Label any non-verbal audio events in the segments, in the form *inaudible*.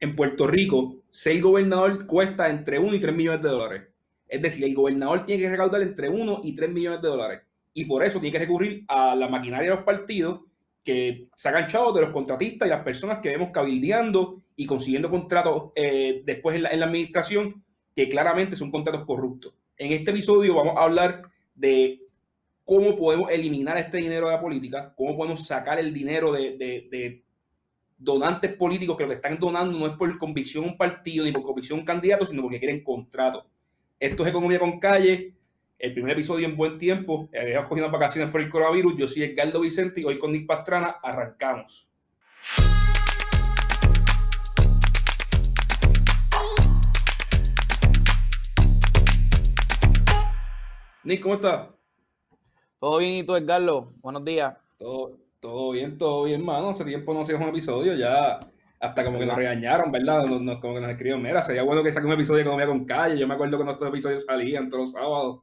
en Puerto Rico, ser gobernador cuesta entre 1 y 3 millones de dólares. Es decir, el gobernador tiene que recaudar entre 1 y 3 millones de dólares. Y por eso tiene que recurrir a la maquinaria de los partidos que se ha ganchado de los contratistas y las personas que vemos cabildeando y consiguiendo contratos eh, después en la, administración, que claramente son contratos corruptos. En este episodio vamos a hablar de cómo podemos eliminar este dinero de la política, cómo podemos sacar el dinero de, de donantes políticos que lo que están donando no es por convicción a un partido ni por convicción a un candidato, sino porque quieren contrato. Esto es Economía con Calle, el primer episodio en buen tiempo. Eh, habíamos cogido vacaciones por el coronavirus. Yo soy Edgardo Vicente y hoy con Nick Pastrana arrancamos. Nick, ¿cómo estás? Todo bien, ¿y tú, Edgardo? Buenos días. Todo, todo bien, todo bien, mano. Hace tiempo no hacíamos un episodio, ya hasta como que nos regañaron, ¿verdad? como que nos escribieron, mira, sería bueno que saque un episodio de Economía con Calle. Yo me acuerdo que nuestros episodios salían todos los sábados.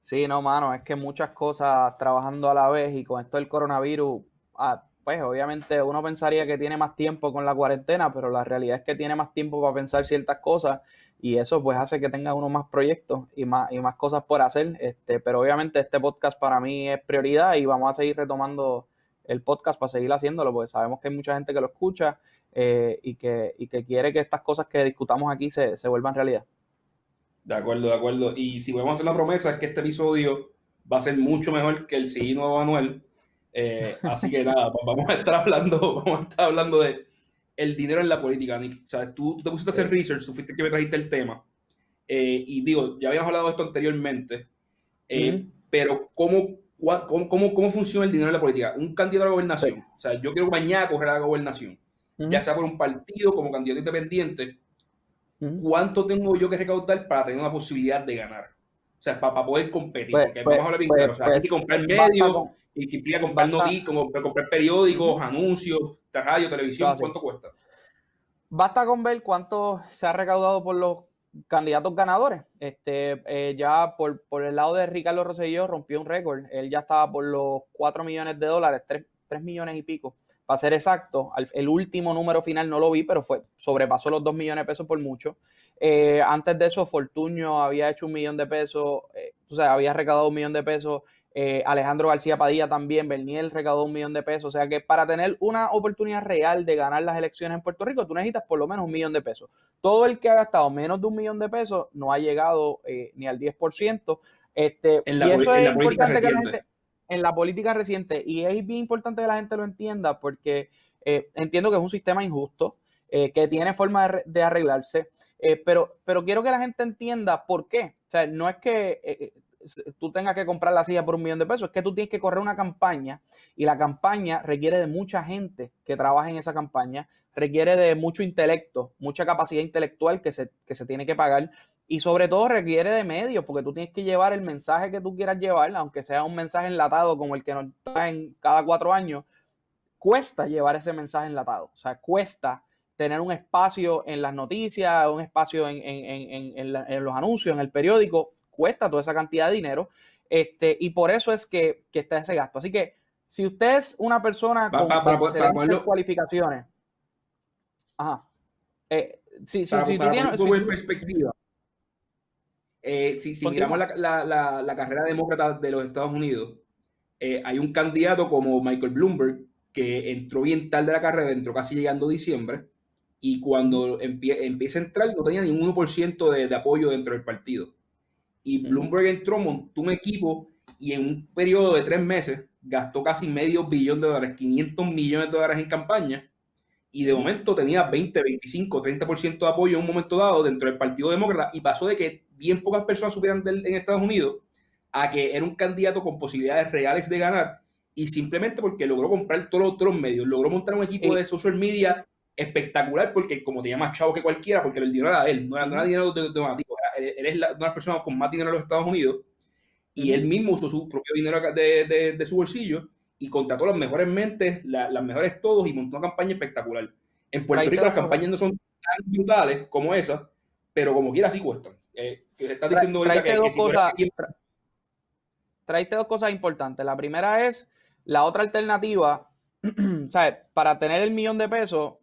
Sí, no, mano, es que muchas cosas trabajando a la vez y con esto del coronavirus, ah, pues obviamente uno pensaría que tiene más tiempo con la cuarentena, pero la realidad es que tiene más tiempo para pensar ciertas cosas y eso pues hace que tenga uno más proyectos y más, y más cosas por hacer. Este, pero obviamente este podcast para mí es prioridad y vamos a seguir retomando el podcast para seguir haciéndolo, porque sabemos que hay mucha gente que lo escucha eh, y, que, quiere que estas cosas que discutamos aquí se, se vuelvan realidad. De acuerdo, de acuerdo. Y si podemos hacer la promesa es que este episodio va a ser mucho mejor que el siguiente nuevo Manuel. Eh, *laughs* así que nada, pues vamos a estar hablando, vamos a estar hablando de el dinero en la política, Nick. O sea, tú, te pusiste a hacer research, tú fuiste que me trajiste el tema. Eh, y digo, ya habíamos hablado de esto anteriormente, pero ¿cómo cómo, cómo, funciona el dinero en la política. Un candidato a gobernación, o sea, yo quiero mañana correr a la gobernación, ya sea por un partido como candidato independiente, ¿cuánto tengo yo que recaudar para tener una posibilidad de ganar? O sea, para, poder competir, hay que comprar medios, y que comprar noticias, comprar periódicos, anuncios, radio, televisión, ¿cuánto cuesta? Basta con ver cuánto se ha recaudado por los candidatos ganadores. Este, eh, ya por, el lado de Ricardo Rosselló rompió un récord. Él ya estaba por los 4 millones de dólares, 3, millones y pico. Para ser exacto, el último número final no lo vi, pero fue, sobrepasó los 2 millones de pesos por mucho. Eh, antes de eso, Fortunio había hecho un millón de pesos, eh, o sea, había recaudado un millón de pesos eh, Alejandro García Padilla también, Berniel recaudó un millón de pesos. O sea que para tener una oportunidad real de ganar las elecciones en Puerto Rico, tú necesitas por lo menos un millón de pesos. Todo el que ha gastado menos de un millón de pesos no ha llegado eh, ni al 10%. Este, en la, y eso es importante que la gente, en la política reciente, y es bien importante que la gente lo entienda porque eh, entiendo que es un sistema injusto, que tiene forma de, arreglarse. pero, pero quiero que la gente entienda por qué. O sea, no es que tú tengas que comprar la silla por un millón de pesos, es que tú tienes que correr una campaña y la campaña requiere de mucha gente que trabaje en esa campaña, requiere de mucho intelecto, mucha capacidad intelectual que se, tiene que pagar y sobre todo requiere de medios, porque tú tienes que llevar el mensaje que tú quieras llevar, aunque sea un mensaje enlatado como el que nos traen cada cuatro años, cuesta llevar ese mensaje enlatado, o sea, cuesta tener un espacio en las noticias, un espacio en, en, los anuncios, en el periódico, cuesta toda esa cantidad de dinero. Este, y por eso es que, está ese gasto. Así que si usted es una persona con las cualificaciones, ajá. Eh, si, si, si perspectiva, eh, si, miramos la, carrera demócrata de los Estados Unidos, eh, hay un candidato como Michael Bloomberg que entró bien tarde de la carrera, entró casi llegando a diciembre, y cuando empieza a entrar no tenía ningún 1% de apoyo dentro del partido. Y Bloomberg entró, montó un equipo y en un periodo de tres meses gastó casi medio billón de dólares, 500 millones de dólares en campaña. Y de momento tenía 20, 25, 30% de apoyo en un momento dado dentro del Partido Demócrata. Y pasó de que bien pocas personas supieran él en Estados Unidos a que era un candidato con posibilidades reales de ganar. Y simplemente porque logró comprar todos los otros medios, logró montar un equipo eh. de social media espectacular porque como tenía más chavo que cualquiera, porque el dinero era de él, no era, dinero de, de, eh, él es una persona con más dinero en los Estados Unidos y él mismo usó su propio dinero de, su bolsillo y contrató las mejores mentes, las mejores todos y montó una campaña espectacular. En Puerto Rico las campañas no son tan brutales como esas, pero como quiera sí cuestan. Eh, diciendo dos cosas, dos cosas importantes. La primera es la otra alternativa, *clears throat* Para tener el millón de pesos,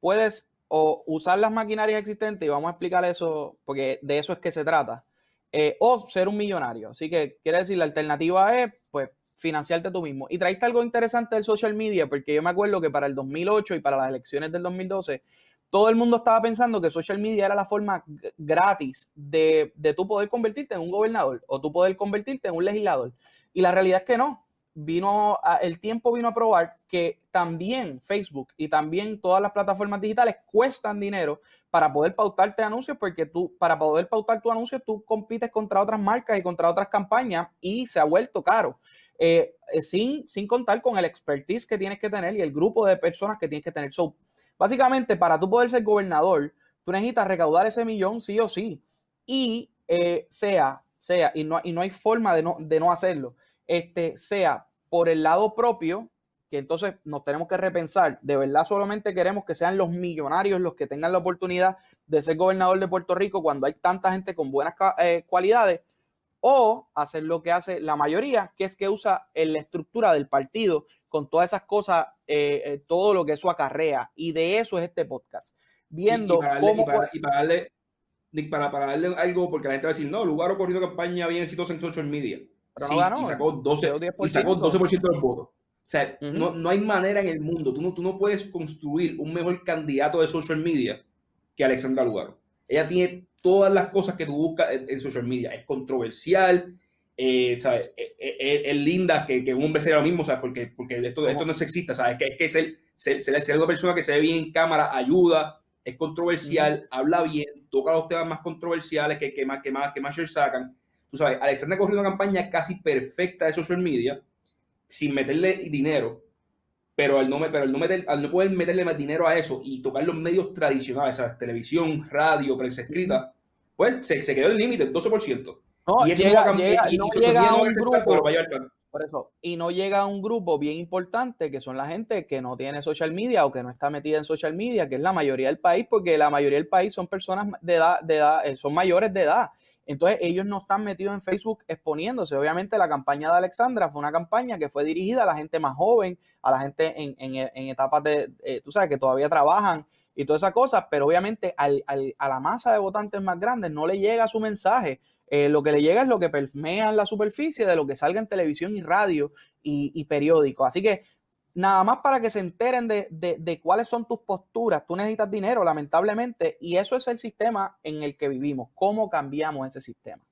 puedes o usar las maquinarias existentes, y vamos a explicar eso, porque de eso es que se trata, eh, o ser un millonario. Así que quiere decir, la alternativa es, pues, financiarte tú mismo. Y traiste algo interesante del social media, porque yo me acuerdo que para el 2008 y para las elecciones del 2012, todo el mundo estaba pensando que social media era la forma gratis de, de tú poder convertirte en un gobernador o tú poder convertirte en un legislador. Y la realidad es que no vino el tiempo vino a probar que también Facebook y también todas las plataformas digitales cuestan dinero para poder pautarte anuncios porque tú para poder pautar tu anuncio tú compites contra otras marcas y contra otras campañas y se ha vuelto caro eh, eh, sin, contar con el expertise que tienes que tener y el grupo de personas que tienes que tener. básicamente, para tú poder ser gobernador, tú necesitas recaudar ese millón sí o sí. Y eh, sea, sea, y no, y no hay forma de no hacerlo este, sea por el lado propio, que entonces nos tenemos que repensar, de verdad solamente queremos que sean los millonarios los que tengan la oportunidad de ser gobernador de Puerto Rico cuando hay tanta gente con buenas eh, cualidades, o hacer lo que hace la mayoría, que es que usa la estructura del partido con todas esas cosas, eh, eh, todo lo que eso acarrea. Y de eso es este podcast. Viendo para darle, cómo... Y para, darle, algo, porque la gente va a decir, no, Lugaro corrido campaña bien exitosa en social media. Eh. y sacó 12, y sacó O sea, no, hay manera en el mundo. Tú no, tú no puedes construir un mejor candidato de social media que Alexandra Lugaro. Ella tiene todas las cosas que tú buscas en, social media. Es controversial, eh, eh, Es, linda que, un hombre sea lo mismo, Porque, porque esto, esto no es sexista, ¿sabes? Que, es que ser, una persona que se ve bien en cámara ayuda, es controversial, habla bien, toca los temas más controversiales que, que, más, que, más, que más sacan. Tú sabes, Alexander ha corrido una campaña casi perfecta de social media, sin meterle dinero, pero al no, pero al no, al no poder meterle más dinero a eso y tocar los medios tradicionales, ¿sabes? televisión, radio, prensa escrita, pues se, quedó el límite, el 12%. y no, llega, a un grupo. y no llega a un grupo bien importante que son la gente que no tiene social media o que no está metida en social media, que es la mayoría del país, porque la mayoría del país son personas de edad, de edad eh, son mayores de edad. Entonces ellos no están metidos en Facebook exponiéndose. Obviamente la campaña de Alexandra fue una campaña que fue dirigida a la gente más joven, a la gente en, en, etapas de, eh, tú sabes, que todavía trabajan y todas esas cosas, pero obviamente a la masa de votantes más grandes no le llega su mensaje. Eh, lo que le llega es lo que permea en la superficie de lo que salga en televisión y radio y, y periódico. Así que nada más para que se enteren de, de, cuáles son tus posturas. Tú necesitas dinero, lamentablemente, y eso es el sistema en el que vivimos. ¿Cómo cambiamos ese sistema?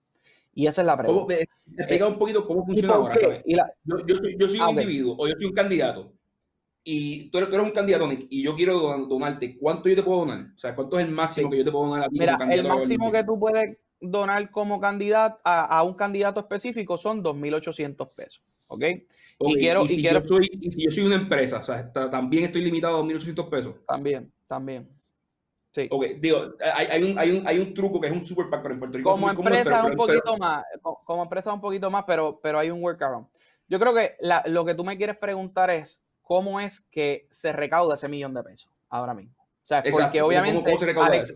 Y esa es la pregunta. Eh, explica un poquito cómo eh, funciona ahora. yo, soy, un ah, individuo o yo soy un candidato y tú eres, un candidato, Nick, y yo quiero donarte. ¿Cuánto yo te puedo donar? O sea, ¿cuánto es el máximo que yo te puedo donar a ti Mira, el máximo que tú puedes donar como candidato a, a un candidato específico son 2.800 pesos. ¿Ok? y quiero, Yo soy, una empresa, o sea, también estoy limitado a 2.800 pesos. También, también. Sí. Ok, digo, hay, hay, un, truco que es un super pack, en Puerto Rico como empresa un poquito más, como empresa un poquito más, pero, pero hay un workaround. Yo creo que lo que tú me quieres preguntar es cómo es que se recauda ese millón de pesos ahora mismo. O sea, porque obviamente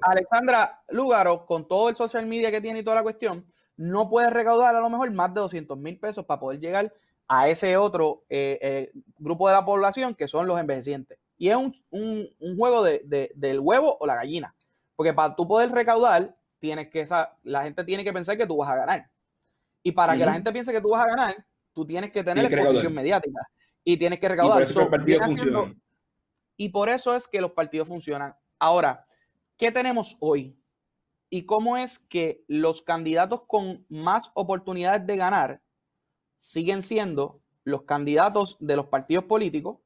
Alexandra Lugaro, con todo el social media que tiene y toda la cuestión, no puede recaudar a lo mejor más de 200 mil pesos para poder llegar a ese otro eh, eh, grupo de la población que son los envejecientes. Y es un, juego del huevo o la gallina. Porque para tú poder recaudar, tienes que esa, la gente tiene que pensar que tú vas a ganar. Y para que la gente piense que tú vas a ganar, tú tienes que tener la exposición mediática. Y tienes que recaudar. eso y por eso es que los partidos funcionan. Ahora, ¿qué tenemos hoy? Y cómo es que los candidatos con más oportunidades de ganar siguen siendo los candidatos de los partidos políticos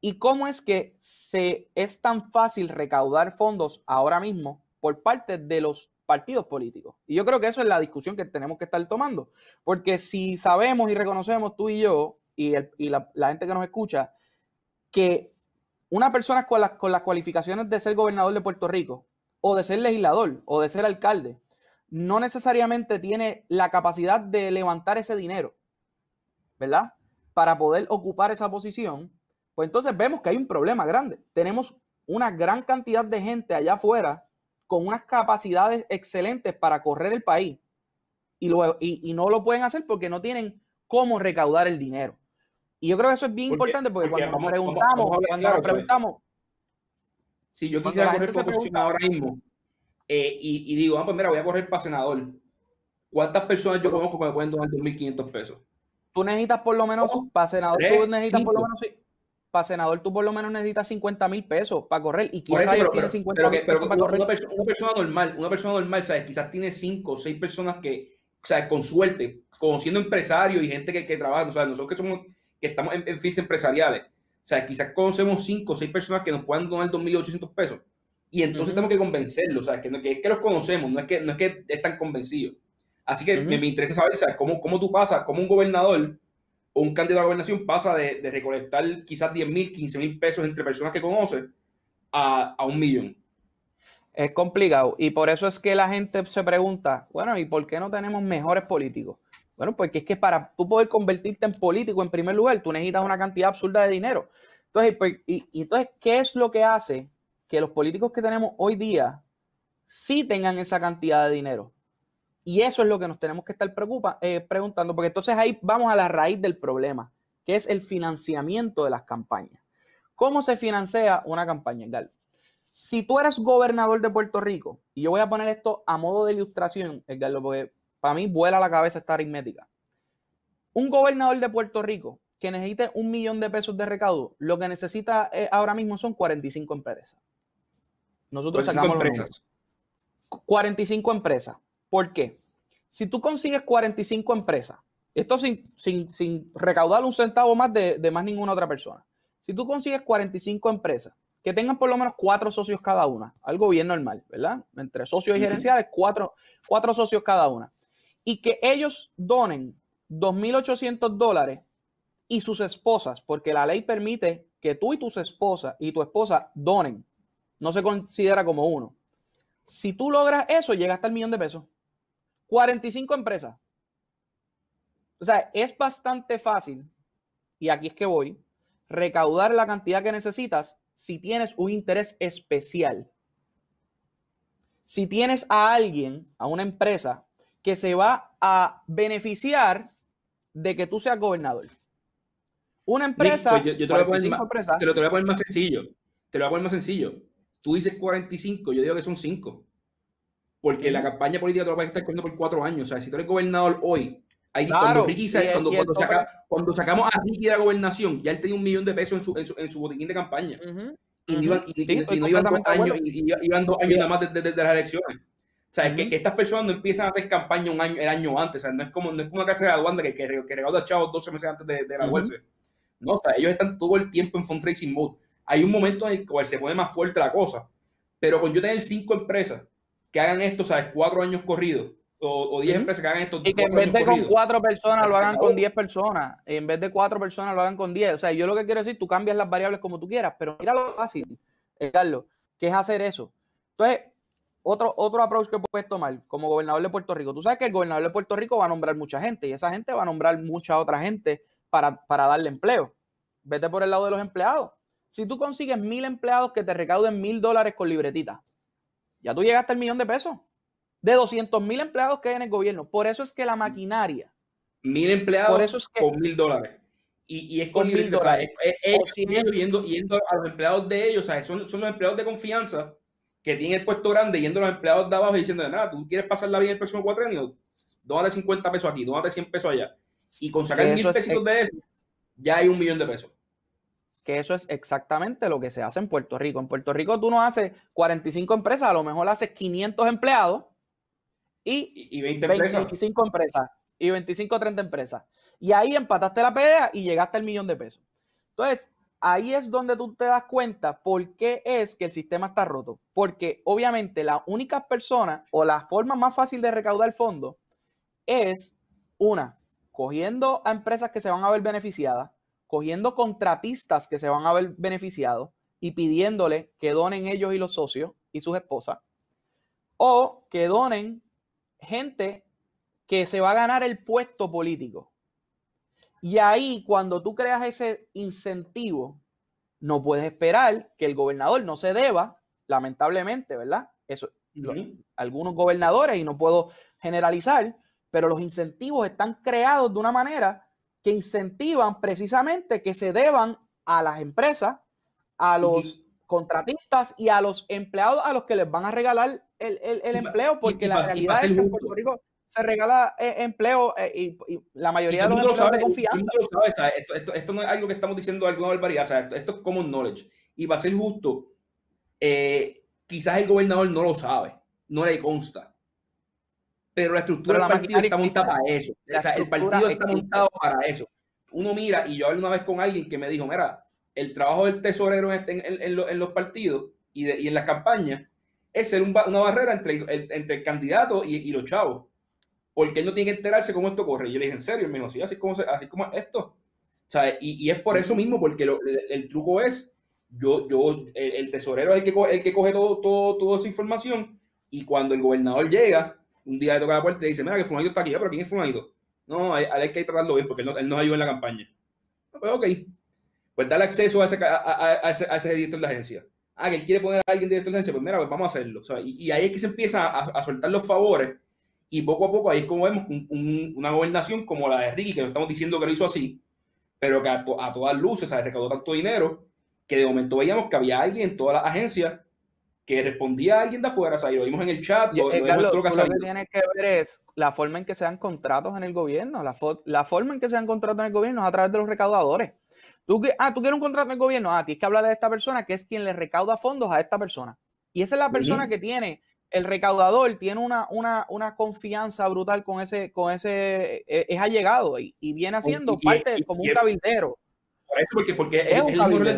y cómo es que se es tan fácil recaudar fondos ahora mismo por parte de los partidos políticos. Y yo creo que eso es la discusión que tenemos que estar tomando, porque si sabemos y reconocemos tú y yo y, la, gente que nos escucha que una persona con con las cualificaciones de ser gobernador de Puerto Rico o de ser legislador o de ser alcalde no necesariamente tiene la capacidad de levantar ese dinero ¿verdad? Para poder ocupar esa posición, pues entonces vemos que hay un problema grande. Tenemos una gran cantidad de gente allá afuera con unas capacidades excelentes para correr el país y, y, no lo pueden hacer porque no tienen cómo recaudar el dinero. Y yo creo que eso es bien importante porque, cuando, nos preguntamos, cuando preguntamos, si yo quisiera correr por posición ahora mismo eh, y, digo, ah, pues mira, voy a correr para senador, ¿cuántas personas yo conozco que me pueden donar 2.500 pesos? tú necesitas por lo menos, oh, para senador, tú necesitas por lo menos, para senador, tú por lo menos necesitas 50 mil pesos para correr. ¿Y quién eso, tiene 50 mil pesos para correr? Una persona, normal, una persona normal, ¿sabes? Quizás tiene cinco o seis personas que, ¿sabes? Con suerte, conociendo empresarios y gente que, trabaja, ¿sabes? Nosotros que somos, que estamos en, en empresariales, ¿sabes? Quizás conocemos cinco o seis personas que nos puedan donar 2.800 pesos. Y entonces tenemos que convencerlos, ¿sabes? Que, que es que los conocemos, no es que, no es que están convencidos. Así que me, interesa saber, ¿Cómo, ¿Cómo, tú pasas, cómo un gobernador o un candidato a la gobernación pasa de, recolectar quizás 10 mil, 15 mil pesos entre personas que conoce a, un millón? Es complicado. Y por eso es que la gente se pregunta, bueno, ¿y por qué no tenemos mejores políticos? Bueno, porque es que para tú poder convertirte en político, en primer lugar, tú necesitas una cantidad absurda de dinero. Entonces, pues, y, entonces, ¿qué es lo que hace que los políticos que tenemos hoy día sí tengan esa cantidad de dinero? Y eso es lo que nos tenemos que estar eh, preguntando, porque entonces ahí vamos a la raíz del problema, que es el financiamiento de las campañas. ¿Cómo se financia una campaña, Edgar, Si tú eres gobernador de Puerto Rico, y yo voy a poner esto a modo de ilustración, Edgar, porque para mí vuela la cabeza esta aritmética. Un gobernador de Puerto Rico que necesite un millón de pesos de recaudo, lo que necesita eh, ahora mismo son 45 empresas. Nosotros sacamos empresas. 45 empresas. ¿Por qué? Si tú consigues 45 empresas, esto sin, sin, recaudar un centavo más de, más ninguna otra persona, si tú consigues 45 empresas que tengan por lo menos cuatro socios cada una, algo bien normal, ¿verdad? Entre socios y gerenciales, cuatro, socios cada una. Y que ellos donen 2.800 dólares y sus esposas, porque la ley permite que tú y tus esposas y tu esposa donen. No se considera como uno. Si tú logras eso, llegas hasta el millón de pesos. 45 empresas. O sea, es bastante fácil, y aquí es que voy, recaudar la cantidad que necesitas si tienes un interés especial. Si tienes a alguien, a una empresa, que se va a beneficiar de que tú seas gobernador. Una empresa. Pues yo, te, lo voy a más, te, lo voy a poner más sencillo. Te lo voy a poner más sencillo. Tú dices 45, yo digo que son 5 porque la campaña política de los países está estar corriendo por cuatro años. O sea, si tú eres gobernador hoy, cuando, Ricky, pues cuando, sacamos a Ricky de la gobernación, ya él tenía un millón de pesos en su, botiquín de campaña. y, no iban dos años, iban dos años nada más desde las elecciones. O sea, es que, estas personas no empiezan a hacer campaña un año, el año antes. O sea, no es como, no es una cárcel de aduana que, que, que regala a chavos 12 meses antes de, la huelga. No, o sea, ellos están todo el tiempo en fundraising mode. Hay un momento en el cual se pone más fuerte la cosa. Pero con yo tener cinco empresas, que hagan esto, ¿sabes? Cuatro años corridos. O, diez empresas que hagan esto. Y que en vez de con cuatro personas lo hagan con diez personas. En vez de cuatro personas lo hagan con diez. O sea, yo lo que quiero decir, tú cambias las variables como tú quieras, pero mira lo fácil, eh, Carlos, que es hacer eso. Entonces, otro, otro approach que puedes tomar como gobernador de Puerto Rico. Tú sabes que el gobernador de Puerto Rico va a nombrar mucha gente y esa gente va a nombrar mucha otra gente para, para darle empleo. Vete por el lado de los empleados. Si tú consigues mil empleados que te recauden mil dólares con libretita, ya tú llegaste al millón de pesos de 200 mil empleados que hay en el gobierno. Por eso es que la maquinaria. Mil empleados por con mil dólares. Y, es con, mil dólares. yendo, a los empleados de ellos, o sea, son, los empleados de confianza que tienen el puesto grande, yendo a los empleados de abajo y diciendo, nada, tú quieres pasar pasarla bien el próximo cuatro años. dónate 50 pesos aquí, dónate 100 pesos allá. Y con sacar mil pesitos de eso, ya hay un millón de pesos que eso es exactamente lo que se hace en Puerto Rico. En Puerto Rico tú no haces 45 empresas, a lo mejor haces 500 empleados y, 25 empresas y 25 o 30 empresas. Y ahí empataste la pelea y llegaste al millón de pesos. Entonces, ahí es donde tú te das cuenta por qué es que el sistema está roto. Porque obviamente la única persona o la forma más fácil de recaudar el fondo es una, cogiendo a empresas que se van a ver beneficiadas, cogiendo contratistas que se van a ver beneficiados y pidiéndole que donen ellos y los socios y sus esposas, o que donen gente que se va a ganar el puesto político. Y ahí, cuando tú creas ese incentivo, no puedes esperar que el gobernador no se deba, lamentablemente, ¿verdad? Eso, algunos gobernadores, y no puedo generalizar, pero los incentivos están creados de una manera que incentivan precisamente que se deban a las empresas, a los contratistas y a los empleados a los que les van a regalar el, empleo, porque la realidad es que en Puerto Rico se regala eh, empleo eh, y, la mayoría de los empleados lo Esto, no es algo que estamos diciendo alguna barbaridad, esto, es common knowledge. Y va a ser justo, eh, quizás el gobernador no lo sabe, no le consta pero la estructura del partido está montada para eso. O sea, el partido está montado para eso. Uno mira, y yo hablé una vez con alguien que me dijo, mira, el trabajo del tesorero en, este, los partidos y, en las campañas es ser una barrera entre el, entre el candidato y, los chavos. Porque él no tiene que enterarse cómo esto corre. Yo le dije, en serio, y me dijo, sí, así como, como esto. Y, y, es por eso mismo, porque el, truco es, yo, yo, el, tesorero es el que, coge, el que coge todo, todo, toda esa información y cuando el gobernador llega, un día le toca la puerta y dice, mira que Fulanito está aquí, ah, pero ¿quién es Fulanito? No, hay que tratarlo bien porque él, no, nos ayuda en la campaña. Ah, pues ok, pues darle acceso a ese, a, ese, director de agencia. Ah, que él quiere poner a alguien director de agencia, pues mira, pues vamos a hacerlo. Y, ahí es que se empieza a, soltar los favores y poco a poco ahí es como vemos una gobernación como la de Ricky, que no estamos diciendo que lo hizo así, pero que a, todas luces, ha recaudó tanto dinero que de momento veíamos que había alguien en todas las agencias que respondía a alguien de afuera, o sea, lo vimos en el chat. Eh, lo, que tiene que ver es la forma en que se dan contratos en el gobierno. La, la forma en que se dan contratos en el gobierno es a través de los recaudadores. Tú que, ah, tú quieres un contrato en el gobierno. Ah, tienes que hablar de esta persona que es quien le recauda fondos a esta persona. Y esa es la persona que tiene, el recaudador tiene una, una, una, confianza brutal con ese, con ese, eh, es allegado y, y viene haciendo parte como un cabildero. Por eso, porque, porque es, el, es el del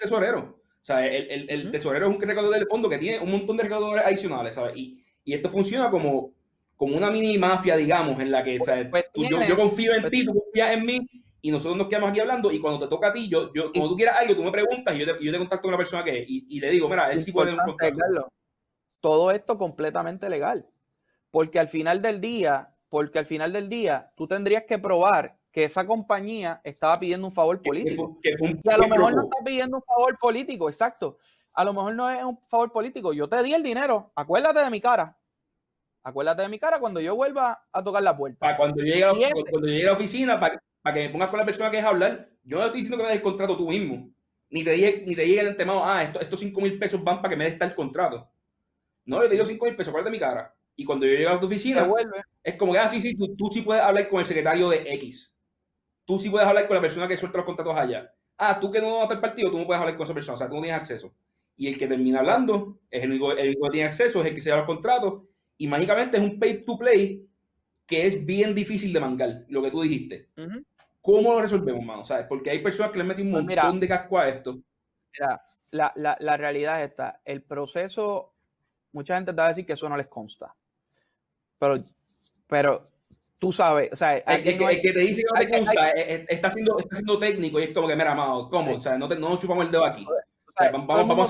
tesorero sea, el, tesorero es un recaudador del fondo que tiene un montón de recaudadores adicionales, ¿sabes? Y, esto funciona como, como una mini mafia, digamos, en la que pues, pues, yo, confío en pues ti, tú confías en mí y nosotros nos quedamos aquí hablando y cuando te toca a ti, yo, yo tú quieras algo, tú me preguntas y yo te, contacto con la persona que es y, le digo, mira, él sí puede un todo esto completamente legal, porque al final del día, porque al final del día tú tendrías que probar que esa compañía estaba pidiendo un favor político. Que, a lo mejor no está pidiendo un favor político, exacto. A lo mejor no es un favor político. Yo te di el dinero, acuérdate de mi cara. Acuérdate de mi cara cuando yo vuelva a tocar la puerta. Para cuando llegue, llegue a la oficina, para, que me pongas con la persona que es hablar, yo no estoy diciendo que me des el contrato tú mismo. Ni te dije, ni te el antemado, ah, estos 5 mil pesos van para que me des tal contrato. No, yo te digo 5 mil pesos, acuérdate de mi cara. Y cuando yo llegue a tu oficina, es como que, así ah, sí, tú, tú sí puedes hablar con el secretario de X tú sí puedes hablar con la persona que suelta los contratos allá. Ah, tú que no vas al partido, tú no puedes hablar con esa persona, o sea, tú no tienes acceso. Y el que termina hablando es el único, que tiene acceso, es el que se lleva los contratos. Y mágicamente es un pay to play que es bien difícil de mangar, lo que tú dijiste. ¿Cómo lo resolvemos, mano? ¿Sabes? Porque hay personas que le meten un pues montón de casco a esto. Mira, la, realidad es esta. El proceso, mucha gente te va a decir que eso no les consta. Pero, pero Tú sabes, o sea, el, que te dice que no te gusta eh, eh, está, siendo, técnico y es como que, mira, amado, ¿cómo? O sea, no, no nos chupamos el dedo aquí. vamos,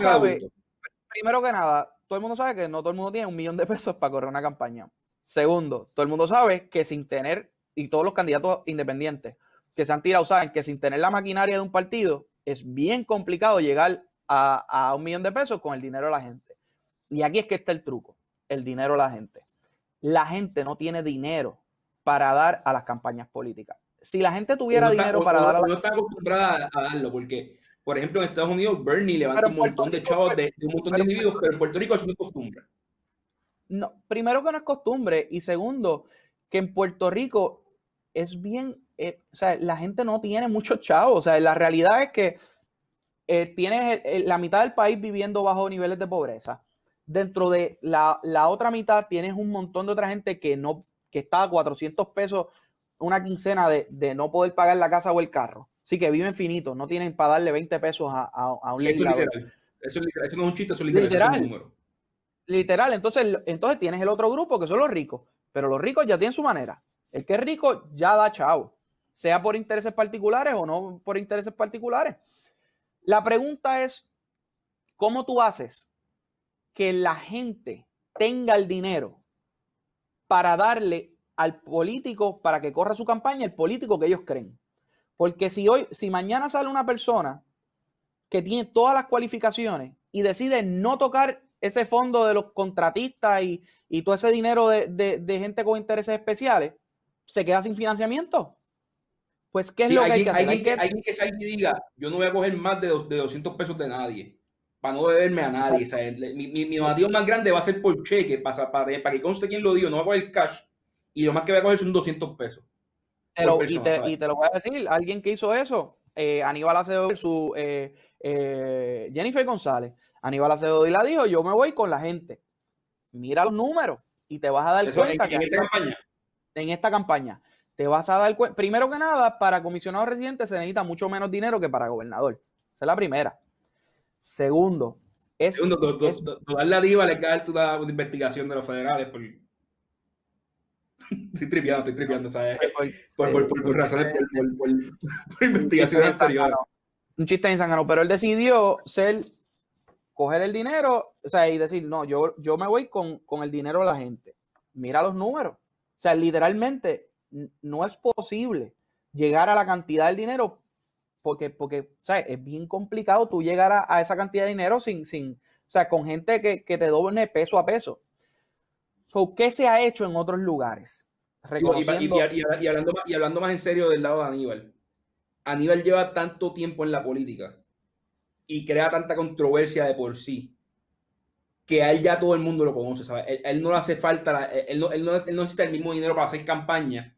Primero que nada, todo el mundo sabe que no todo el mundo tiene un millón de pesos para correr una campaña. Segundo, todo el mundo sabe que sin tener, y todos los candidatos independientes que se han tirado saben que sin tener la maquinaria de un partido es bien complicado llegar a, a un millón de pesos con el dinero de la gente. Y aquí es que está el truco, el dinero de la gente. La gente no tiene dinero para dar a las campañas políticas. Si la gente tuviera dinero para dar a la... No está acostumbrada a darlo, porque, por ejemplo, en Estados Unidos Bernie levanta un montón de chavos de, un montón de individuos, pero en Puerto Rico eso no es costumbre. No, primero que no es costumbre, y segundo, que en Puerto Rico es bien, eh, o sea, la gente no tiene muchos chavos, o sea, la realidad es que eh, tienes eh, la mitad del país viviendo bajo niveles de pobreza. Dentro de la, otra mitad tienes un montón de otra gente que no que está a 400 pesos una quincena de, no poder pagar la casa o el carro. Así que viven finito, no tienen para darle 20 pesos a, un eso literal. Eso, no es un chiste, eso es un número. Literal, entonces, entonces tienes el otro grupo que son los ricos, pero los ricos ya tienen su manera. El que es rico ya da chao, sea por intereses particulares o no por intereses particulares. La pregunta es, ¿cómo tú haces que la gente tenga el dinero para darle al político, para que corra su campaña, el político que ellos creen. Porque si hoy, si mañana sale una persona que tiene todas las cualificaciones y decide no tocar ese fondo de los contratistas y, todo ese dinero de, gente con intereses especiales, se queda sin financiamiento. Pues, ¿qué es lo que hay que hacer? hay que... alguien que y diga, yo no voy a coger más de, de 200 pesos de nadie para no deberme a nadie. mi, mi, más grande va a ser por cheque, para, para, para que conste quién lo dio, no va a coger cash. Y lo más que voy a coger son 200 pesos. y, te, lo voy a decir, alguien que hizo eso, eh, Aníbal Acevedo, su eh, eh, Jennifer González, Aníbal Acevedo y la dijo, yo me voy con la gente. Mira los números y te vas a dar cuenta en, que... En esta campaña. Te vas a dar primero que nada, para comisionado residente se necesita mucho menos dinero que para gobernador. Esa es la primera. Segundo, es. Segundo, la diva legal tú toda una investigación de los federales por. *laughs* Estoy tripeando, estoy tripeando, ¿sabes? Por, razones, por, investigación anteriores. Un chiste en pero él decidió ser, coger el dinero, o sea, y decir, no, yo, yo me voy con, con el dinero de la gente. Mira los números. O sea, literalmente, no es posible llegar a la cantidad del dinero porque, ¿sabes? es bien complicado tú llegar a, esa cantidad de dinero sin, sin, sea, con gente que, que te doble peso a peso. ¿Qué se ha hecho en otros lugares? Y, hablando, más en serio del lado de Aníbal. Aníbal lleva tanto tiempo en la política y crea tanta controversia de por sí que a él ya todo el mundo lo conoce, ¿sabes? Él, no le hace falta, él, no, él, necesita el mismo dinero para hacer campaña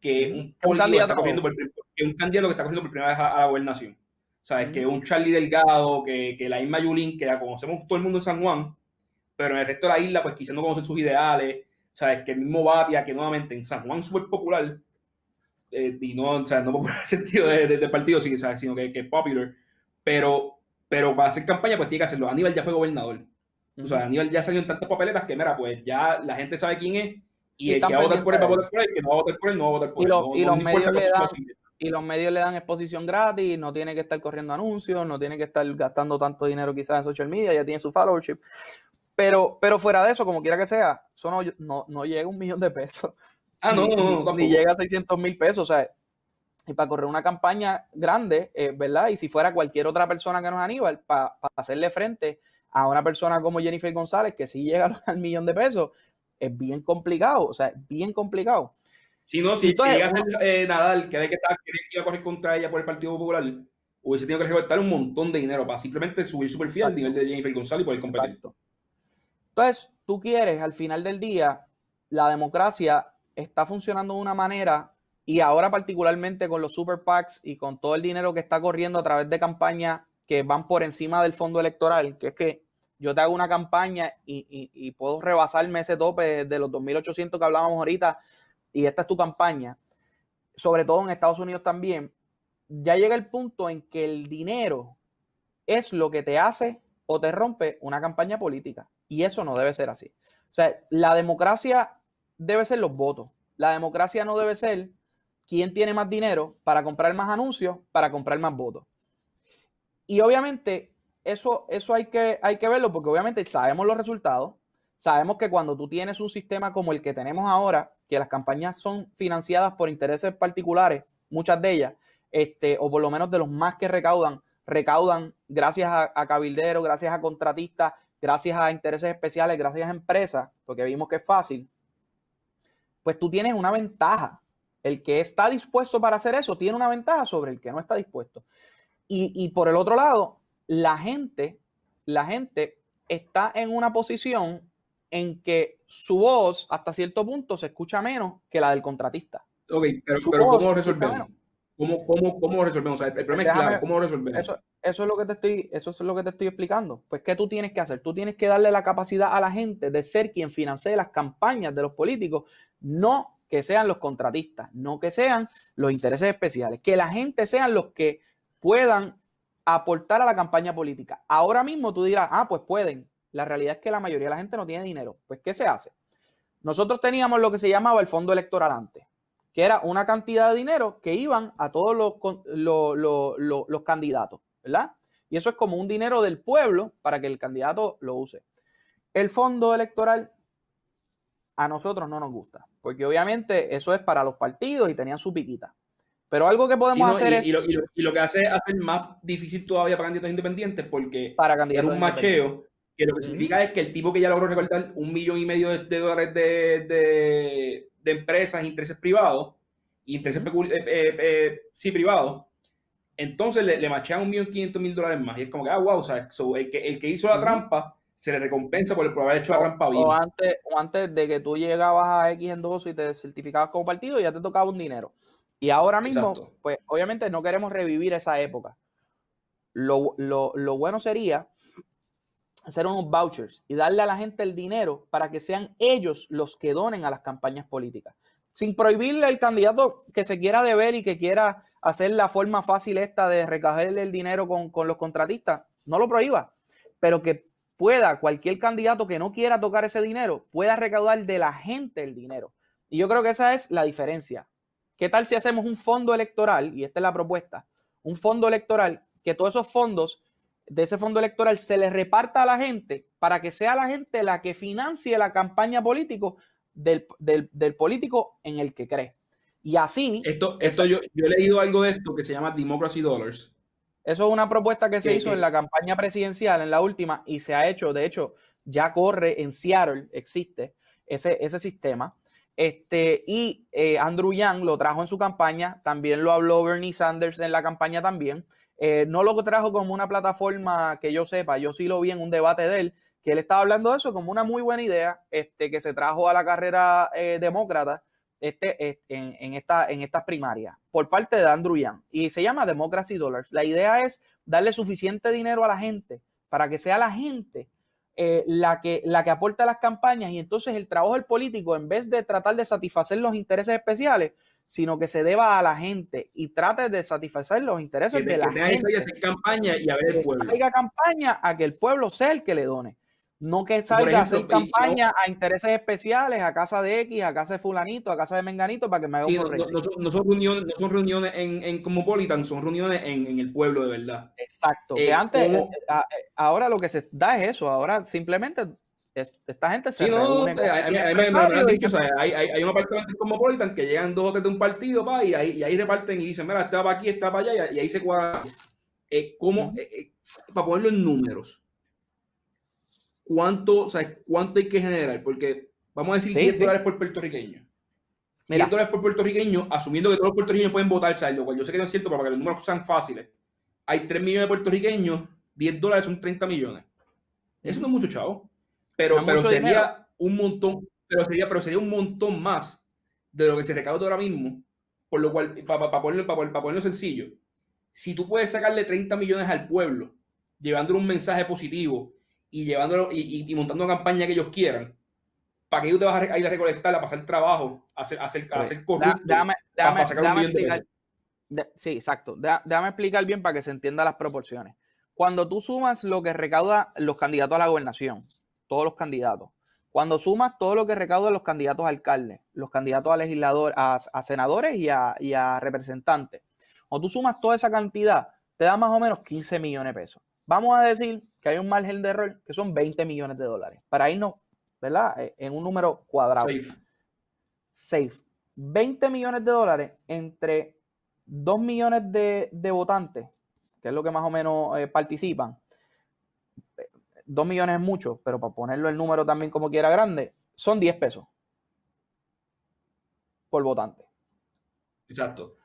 que un político está por, que un candidato que está cogiendo por primera vez a, la gobernación. ¿Sabes? Que un mm. Charlie Delgado, que, que la Isma Yulín, que la conocemos todo el mundo en San Juan, pero en el resto de la isla, pues quizás no conocen sus ideales. ¿Sabes? Que el mismo Batia, que nuevamente en San Juan es súper popular, eh, y no, o sea, no popular *laughs* en el sentido del partido, sino que, es popular, pero, pero para hacer campaña, pues tiene que hacerlo. Aníbal ya fue gobernador. O sea, Aníbal ya salió en tantas papeletas que, mira, pues ya la gente sabe quién es y, el que va a votar por él va a votar por él, el que no va a votar por él no va a votar por él. Y, no, los y los medios le dan exposición gratis, no tiene que estar corriendo anuncios, no tiene que estar gastando tanto dinero quizás en social media, ya tiene su followership. Pero, pero fuera de eso, como quiera que sea, eso no, llega a un millón de pesos. Ah, no, Ni llega a 600 mil pesos, o sea, y para correr una campaña grande, eh, ¿verdad? Y si fuera cualquier otra persona que no es Aníbal, para hacerle frente a una persona como Jennifer González, que sí llega *laughs* al millón de pesos, es bien complicado, o sea, es bien complicado. Si no, si, Entonces, pues, a eh, Nadal, que hay el que, estaba, que iba a correr contra ella por el Partido Popular, hubiese tenido que recortar un montón de dinero para simplemente subir su al nivel de Jennifer González y poder competir. Entonces, tú quieres, al final del día, la democracia está funcionando de una manera y ahora particularmente con los super PACs y con todo el dinero que está corriendo a través de campañas que van por encima del fondo electoral, que es que yo te hago una campaña y, y, y puedo rebasarme ese tope de los 2.800 que hablábamos ahorita y esta es tu campaña, sobre todo en Estados Unidos también, ya llega el punto en que el dinero es lo que te hace o te rompe una campaña política. Y eso no debe ser así. O sea, la democracia debe ser los votos. La democracia no debe ser quién tiene más dinero para comprar más anuncios, para comprar más votos. Y obviamente eso, eso hay, que, hay que verlo porque obviamente sabemos los resultados, Sabemos que cuando tú tienes un sistema como el que tenemos ahora, que las campañas son financiadas por intereses particulares, muchas de ellas, este, o por lo menos de los más que recaudan, recaudan gracias a, cabilderos, gracias a contratistas, gracias a intereses especiales, gracias a empresas, porque vimos que es fácil, pues tú tienes una ventaja. El que está dispuesto para hacer eso tiene una ventaja sobre el que no está dispuesto. Y, y por el otro lado, la gente, la gente está en una posición en que su voz hasta cierto punto se escucha menos que la del contratista. Ok, pero, ¿cómo lo resolvemos? ¿Cómo, resolvemos? el problema es claro, ¿cómo lo resolvemos? Eso, eso, es lo que te estoy, eso es lo que te estoy explicando. Pues, ¿qué tú tienes que hacer? Tú tienes que darle la capacidad a la gente de ser quien financie las campañas de los políticos, no que sean los contratistas, no que sean los intereses especiales, que la gente sean los que puedan aportar a la campaña política. Ahora mismo tú dirás, ah, pues pueden, la realidad es que la mayoría de la gente no tiene dinero. Pues, ¿qué se hace? Nosotros teníamos lo que se llamaba el fondo electoral antes, que era una cantidad de dinero que iban a todos los, los, candidatos, ¿verdad? Y eso es como un dinero del pueblo para que el candidato lo use. El fondo electoral a nosotros no nos gusta, porque obviamente eso es para los partidos y tenían su piquita. Pero algo que podemos hacer es... Y lo, que hace es hacer más difícil todavía para candidatos independientes porque para era un macheo que lo que significa es que el tipo que ya logró recortar un millón y medio de, dólares de, empresas, intereses privados, intereses eh, eh, eh, sí, privados, entonces le, le un millón quinientos mil dólares más. Y es como que, ah, wow, o sea, el, que, el que hizo la trampa se le recompensa por, haber hecho la trampa bien. O antes, antes de que tú llegabas a X en 2 y te certificabas como partido, ya te tocaba un dinero. Y ahora mismo, pues obviamente no queremos revivir esa época. lo bueno sería hacer unos vouchers y darle a la gente el dinero para que sean ellos los que donen a las campañas políticas. Sin prohibirle al candidato que se quiera deber y que quiera hacer la forma fácil esta de recogerle el dinero con, con los contratistas, no lo prohíba, pero que pueda cualquier candidato que no quiera tocar ese dinero, pueda recaudar de la gente el dinero. Y yo creo que esa es la diferencia. ¿Qué tal si hacemos un fondo electoral? Y esta es la propuesta, un fondo electoral que todos esos fondos de ese fondo electoral se le reparta a la gente para que sea la gente la que financie la campaña político del, político en el que cree. Y así... Esto, yo, yo, he leído algo de esto que se llama Democracy Dollars. Eso es una propuesta que se hizo en la campaña presidencial, en la última, y se ha hecho, de hecho, ya corre en Seattle, existe ese, ese sistema. Este, y eh, Andrew Yang lo trajo en su campaña, también lo habló Bernie Sanders en la campaña también. Eh, no lo trajo como una plataforma que yo sepa, yo sí lo vi en un debate de él, que él estaba hablando de eso como una muy buena idea este, que se trajo a la carrera eh, demócrata este, en, esta, en estas primarias por parte de Andrew Yang y se llama Democracy Dollars. La idea es darle suficiente dinero a la gente para que sea la gente eh, la, que, la que aporta las campañas y entonces el trabajo del político en vez de tratar de satisfacer los intereses especiales sino que se deba a la gente y trate de satisfacer los intereses de, la gente. campaña y a ver campaña a que el pueblo sea el que le done. No que salga a hacer campaña a intereses especiales, a casa de X, a casa de fulanito, a casa de menganito, para que me haga un no, no, son, reuniones, no son reuniones en, en Cosmopolitan, son reuniones en, el pueblo de verdad. Exacto. Eh, antes, eh, eh, ahora lo que se da es eso. Ahora simplemente esta gente se sí, No, hay, una de un apartamento Cosmopolitan que llegan dos o tres de un partido pa, y, ahí, reparten y dicen, mira, está para aquí, está para allá, y, ahí se cuadra. Eh, ¿Cómo? Eh, eh, para ponerlo en números, ¿cuánto, ¿cuánto hay que generar? Porque vamos a decir 10 dólares por puertorriqueño. 10 dólares por puertorriqueño, asumiendo que todos los puertorriqueños pueden votar, ¿sabes? lo cual yo sé que no es cierto, pero para que los números sean fáciles. Hay 3 millones de puertorriqueños, 10 dólares son 30 millones. Eso no es mucho, chavo. Pero, sería un montón, pero sería, pero sería un montón más de lo que se recauda ahora mismo. Por lo cual, para ponerlo, sencillo, si tú puedes sacarle 30 millones al pueblo, llevándole un mensaje positivo y, llevándolo, y, montando una campaña que ellos quieran, ¿para qué tú te vas a ir a recolectar, a pasar trabajo, a hacer, a hacer, a sacar sí, exacto. déjame explicar bien para que se entienda las proporciones. Cuando tú sumas lo que recauda los candidatos a la gobernación, todos los candidatos. Cuando sumas todo lo que recaudan los candidatos a alcaldes, los candidatos a legisladores, a, senadores y a, representantes, cuando tú sumas toda esa cantidad, te da más o menos 15 millones de pesos. Vamos a decir que hay un margen de error que son 20 millones de dólares. Para irnos, ¿verdad? Eh, en un número cuadrado. Safe. 20 millones de dólares entre 2 millones de, votantes, que es lo que más o menos eh, participan, 2 millones es mucho, pero para ponerlo el número también como quiera grande, son 10 pesos por votante. Exacto.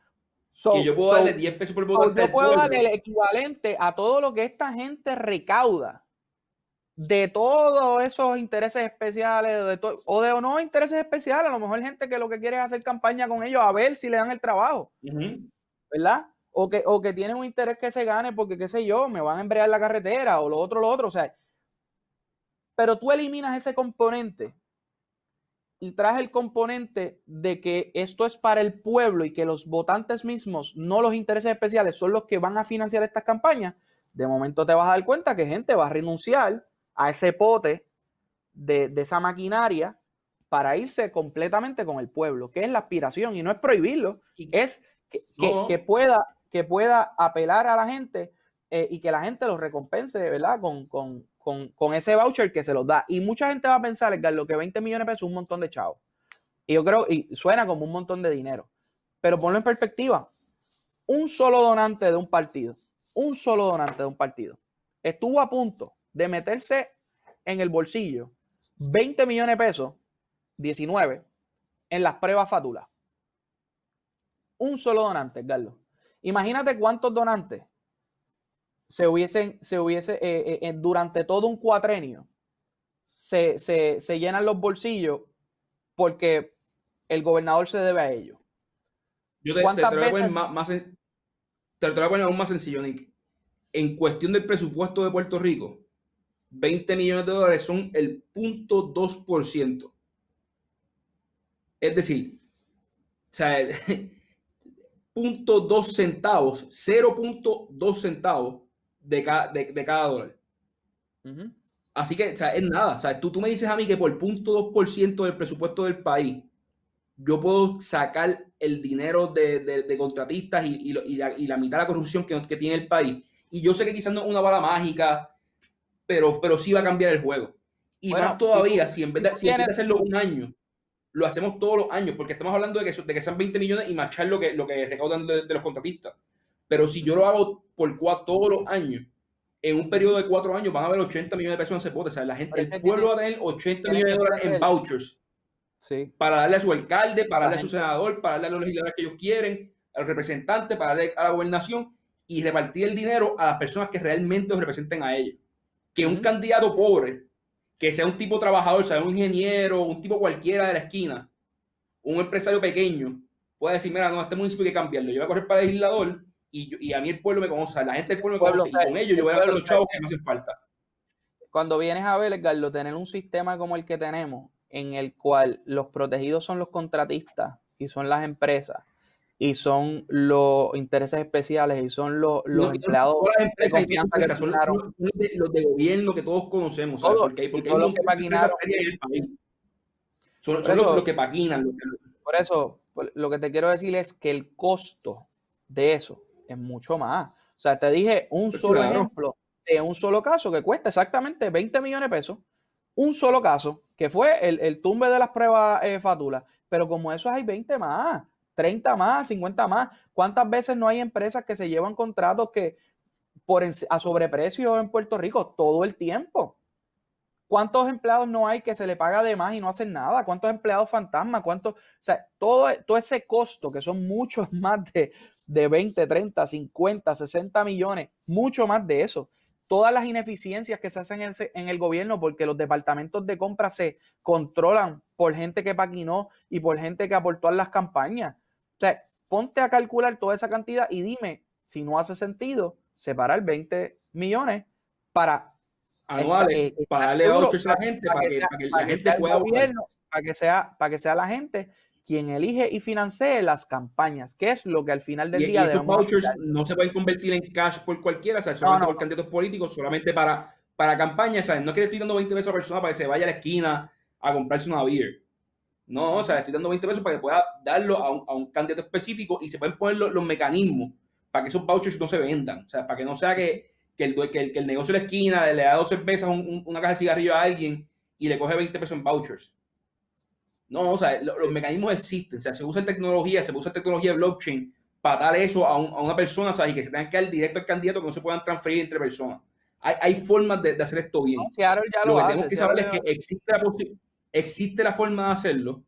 que yo puedo darle 10 pesos por votante. Yo puedo darle el equivalente a todo lo que esta gente recauda de todos esos intereses especiales o de o no intereses especiales, a lo mejor gente que lo que quiere es hacer campaña con ellos a ver si le dan el trabajo, ¿verdad? O que, o que tienen un interés que se gane porque, qué sé yo, me van a embrear la carretera o lo otro, lo otro. O sea, pero tú eliminas ese componente y traes el componente de que esto es para el pueblo y que los votantes mismos, no los intereses especiales, son los que van a financiar estas campañas, de momento te vas a dar cuenta que gente va a renunciar a ese pote de, esa maquinaria para irse completamente con el pueblo, que es la aspiración y no es prohibirlo, es que, pueda, que pueda apelar a la gente eh, y que la gente los recompense, ¿verdad? Con, ese voucher que se los da. Y mucha gente va a pensar, Edgar, que 20 millones de pesos es un montón de chavos. Y yo creo, y suena como un montón de dinero. Pero ponlo en perspectiva. Un solo donante de un partido, un solo donante de un partido, estuvo a punto de meterse en el bolsillo 20 millones de pesos, 19, en las pruebas fatulas. Un solo donante, Carlos. Imagínate cuántos donantes se hubiesen, se hubiese, eh, eh, durante todo un cuatrenio, se, llenan los bolsillos porque el gobernador se debe a ello. Yo te, voy a poner más, más sencillo, Nick. En cuestión del presupuesto de Puerto Rico, 20 millones de dólares son el 0.2%. Es decir, o 0.2 *laughs* centavos, 0.2 centavos de, cada dólar. Así que, o sea, es nada. O sea, tú, me dices a mí que por 0.2% del presupuesto del país, yo puedo sacar el dinero de, de, contratistas y, y, la, mitad de la corrupción que, que, tiene el país. Y yo sé que quizás no es una bala mágica, pero, pero sí va a cambiar el juego. Y más todavía, si, en vez de, si hacerlo un año, lo hacemos todos los años, porque estamos hablando de que, de que sean 20 millones y marchar lo que, lo que recaudan de los contratistas. Pero si yo lo hago por cuatro, años, en un periodo de cuatro años van a haber 80 millones de personas en ese O sea, la gente, el pueblo va a tener 80 millones de dólares en vouchers. Para darle a su alcalde, para darle a su senador, para darle a los legisladores que ellos quieren, al representante, para darle a la gobernación y repartir el dinero a las personas que realmente los representen a ellos. Que un candidato pobre, que sea un tipo trabajador, sea un ingeniero, un tipo cualquiera de la esquina, un empresario pequeño, pueda decir, mira, no, este municipio hay que cambiarlo. Yo voy a correr para el legislador y, y, a mí el pueblo me conoce, la gente del pueblo me conoce, y con ellos yo voy a ver los chavos que me hacen falta. Cuando vienes a ver, Carlos, tener un sistema como el que tenemos, en el cual los protegidos son los contratistas y son las empresas y son los intereses especiales y son los, los no, empleados las empresas, que son los, de, gobierno que todos conocemos, ¿sabes? Son, los, que paquinan Los Por eso, lo que te quiero decir es que el costo de eso es mucho más. O sea, te dije un pues solo ejemplo de un solo caso que cuesta exactamente 20 millones de pesos. Un solo caso, que fue el, tumbe de las pruebas eh, fatulas. Pero como eso hay 20 más, 30 más, 50 más. ¿Cuántas veces no hay empresas que se llevan contratos que por a sobreprecio en Puerto Rico todo el tiempo? ¿Cuántos empleados no hay que se le paga de más y no hacen nada? ¿Cuántos empleados fantasma? ¿Cuántos? O sea, todo, todo ese costo, que son muchos *laughs* más de, de 20, 30, 50, 60 millones, mucho más de eso. Todas las ineficiencias que se hacen en el, gobierno porque los departamentos de compra se controlan por gente que paquinó y por gente que aportó a las campañas. O sea, ponte a calcular toda esa cantidad y dime si no hace sentido separar 20 millones para anuales, ah, eh, para darle a la gente, para, que, la gente pueda gobierno, para que sea para que sea la gente quien elige y financie las campañas, que es lo que al final del día... Y estos vouchers no se pueden convertir en cash por cualquiera, o sea, solamente por candidatos políticos, solamente para, para campañas, ¿sabes? No es que le estoy dando 20 pesos a la persona para que se vaya a la esquina a comprarse una beer. No, o sea, le estoy dando 20 pesos para que pueda darlo a un, a un candidato específico y se pueden poner los, mecanismos para que esos vouchers no se vendan, o sea, para que no sea que, el, que, el, negocio de la esquina le, da dos cervezas, una caja de cigarrillo a alguien y le coge 20 pesos en vouchers. No, o sea, los, mecanismos existen. O sea, se usa tecnología, se usa tecnología de blockchain para dar eso a, una persona, ¿sabes? Y que se tenga que dar directo al candidato, que no se puedan transferir entre personas. Hay, formas de, hacer esto bien. ya lo, que tenemos que saber es que existe la, forma de hacerlo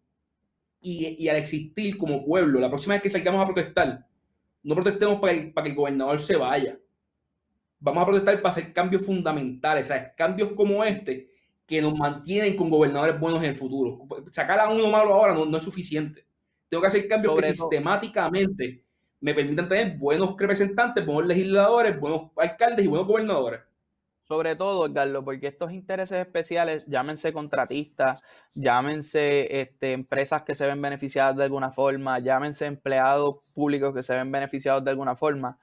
y, al existir como pueblo, la próxima vez que salgamos a protestar, no protestemos para, para que el gobernador se vaya. Vamos a protestar para hacer cambios fundamentales, ¿sabes? Cambios como este que nos mantienen con gobernadores buenos en el futuro. Sacar a uno malo ahora no, es suficiente. Tengo que hacer cambios que sistemáticamente me permitan tener buenos representantes, buenos legisladores, buenos alcaldes y buenos gobernadores. Sobre todo, Carlos, porque estos intereses especiales, llámense contratistas, llámense este, empresas que se ven beneficiadas de alguna forma, llámense empleados públicos que se ven beneficiados de alguna forma,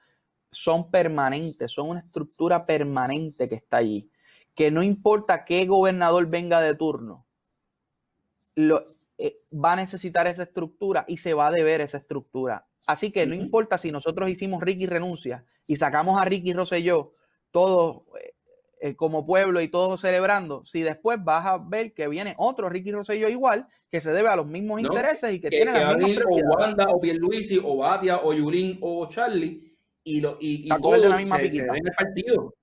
son permanentes, son una estructura permanente que está allí que no importa qué gobernador venga de turno, eh, va a necesitar esa estructura y se va a deber esa estructura. Así que no importa si nosotros hicimos Ricky renuncia y sacamos a Ricky Rosselló, eh, todos eh, como pueblo y todos celebrando, si después vas a ver que viene otro Ricky Rosselló igual, que se debe a los mismos intereses y que, tiene las o Wanda o Pierluisi o Batia o Yurín o Charlie y, lo, y, todos la misma el partido.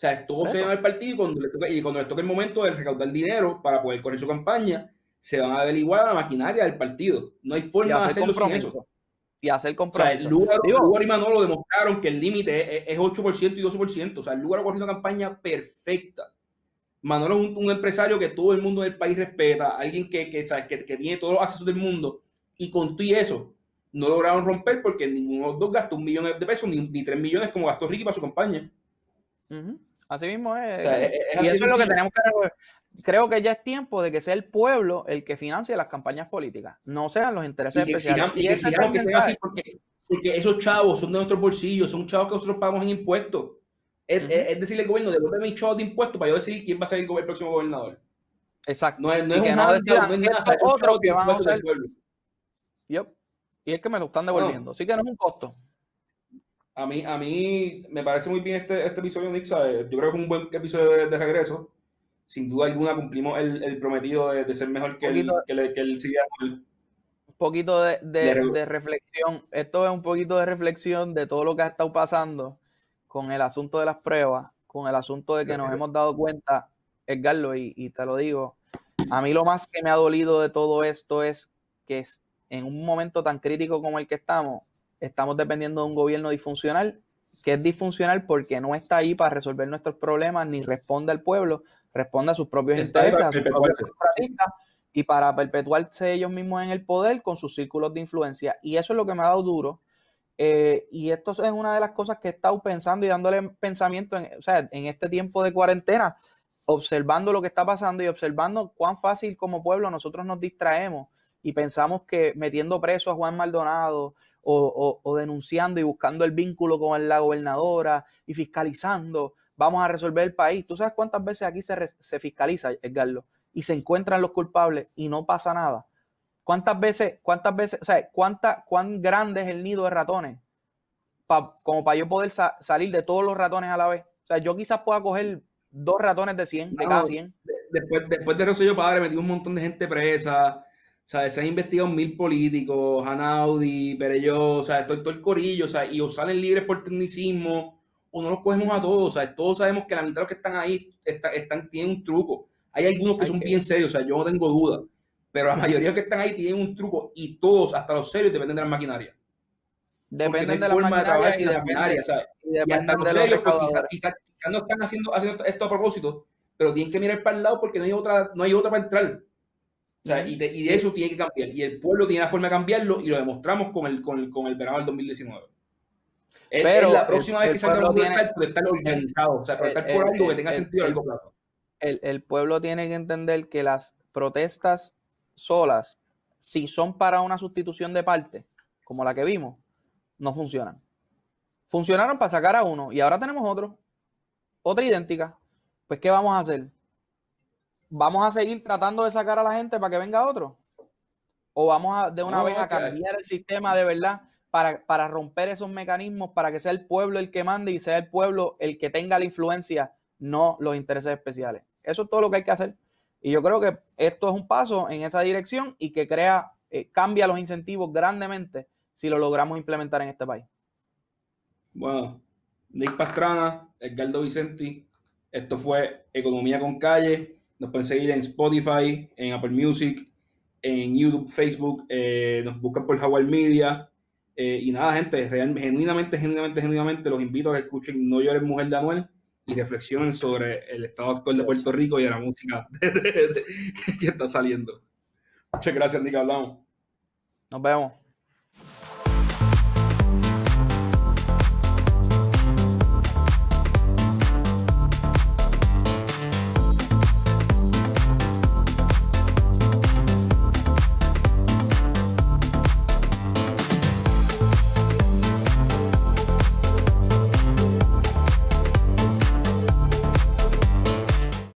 O sea, todos se al partido y cuando, le toque, y cuando les el momento de recaudar dinero para poder correr su campaña, se van a averiguar la maquinaria del partido. No hay forma de hacerlo sin eso. Y hacer compromisos. O sea, Lugar, y Manolo demostraron que el límite es, 8% y 12%. O sea, Lugar ha corrido una campaña perfecta. Manolo es un, empresario que todo el mundo del país respeta, alguien que, que, tiene todos los accesos del mundo. Y con y eso, no lograron romper porque ninguno de los dos gastó un millón de pesos ni, tres millones como gastó Ricky para su campaña. Así mismo es. Eh, y eso es lo que tenemos que resolver. Creo que ya es tiempo de que sea el pueblo el que financie las campañas políticas, no sean los intereses especiales. y, que, que así porque, porque, esos chavos son de nuestros bolsillos, son chavos que nosotros pagamos en impuestos. Es, decir el decirle al gobierno, devuelve mis chavos de impuestos para yo decidir quién va a ser el, próximo gobernador. Exacto. No es, no es que un no nada, otro que Y es que me lo están devolviendo. Así que no es un costo. A mí, a mí me parece muy bien este, este episodio, Nick. Yo creo que fue un buen episodio de, regreso. Sin duda alguna cumplimos el, prometido de, ser mejor que él. Un poquito de, reflexión. Esto es un poquito de reflexión de todo lo que ha estado pasando con el asunto de las pruebas, con el asunto de que nos hemos dado cuenta, Edgarlo, y, y te lo digo. A mí lo más que me ha dolido de todo esto es que en un momento tan crítico como el que estamos, estamos dependiendo de un gobierno disfuncional, que es disfuncional porque no está ahí para resolver nuestros problemas ni responde al pueblo, responde a sus propios intereses, a sus y para perpetuarse ellos mismos en el poder con sus círculos de influencia. Y eso es lo que me ha dado duro. Eh, y esto es una de las cosas que he estado pensando y dándole pensamiento o sea, en este tiempo de cuarentena, observando lo que está pasando y observando cuán fácil como pueblo nosotros nos distraemos y pensamos que metiendo preso a Juan Maldonado, o, denunciando y buscando el vínculo con la gobernadora y fiscalizando, vamos a resolver el país. ¿Tú sabes cuántas veces aquí se, se fiscaliza, Edgarlo? Y se encuentran los culpables y no pasa nada. ¿Cuántas veces, cuántas veces, o sea, cuánta, cuán grande es el nido de ratones? como para yo poder salir de todos los ratones a la vez. O sea, yo quizás pueda coger dos ratones de 100, de cada 100. Después, después de yo Padre metí un montón de gente presa, sea, Se han investigado mil políticos, Hanaudi, o sea Todo, todo el corillo, sea, Y o salen libres por tecnicismo, o no los cogemos a todos, o sea, Todos sabemos que la mitad de los que están ahí están, tienen un truco. Hay algunos que son bien serios, o sea, yo no tengo duda, pero la mayoría de los que están ahí tienen un truco y todos, hasta los serios, dependen de la maquinaria. Dependen de la maquinaria. De y, de la maquinaria, Y, hasta los serios, pues, quizás no están haciendo, esto a propósito, pero tienen que mirar para el lado porque no hay otra, no hay otra para entrar y, de eso tiene que cambiar. Y el pueblo tiene la forma de cambiarlo y lo demostramos con el, con el, con verano del 2019. pero la próxima vez que salga puede estar organizado, o sea, estar por algo que tenga sentido a largo plazo. El, pueblo tiene que entender que las protestas solas, si son para una sustitución de parte, como la que vimos, no funcionan. Funcionaron para sacar a uno y ahora tenemos otro, otra idéntica. Pues, ¿qué vamos a hacer? ¿Vamos a seguir tratando de sacar a la gente para que venga otro? ¿O vamos a, de una vez a cambiar el sistema de verdad para, romper esos mecanismos, para que sea el pueblo el que mande y sea el pueblo el que tenga la influencia, no los intereses especiales? Eso es todo lo que hay que hacer. Y yo creo que esto es un paso en esa dirección y que crea, eh, cambia los incentivos grandemente si lo logramos implementar en este país. Bueno, Nick Pastrana, Edgardo Vicente, esto fue Economía con Calle. Nos pueden seguir en Spotify, en Apple Music, en YouTube, Facebook. Eh, nos buscan por Jaguar Media. Eh, y nada, gente, real, genuinamente, genuinamente, genuinamente los invito a que escuchen No llores mujer de Anuel y reflexionen sobre el estado actual de Puerto Rico y de la música *laughs* que está saliendo. Muchas gracias, Nick. Hablamos. Nos vemos.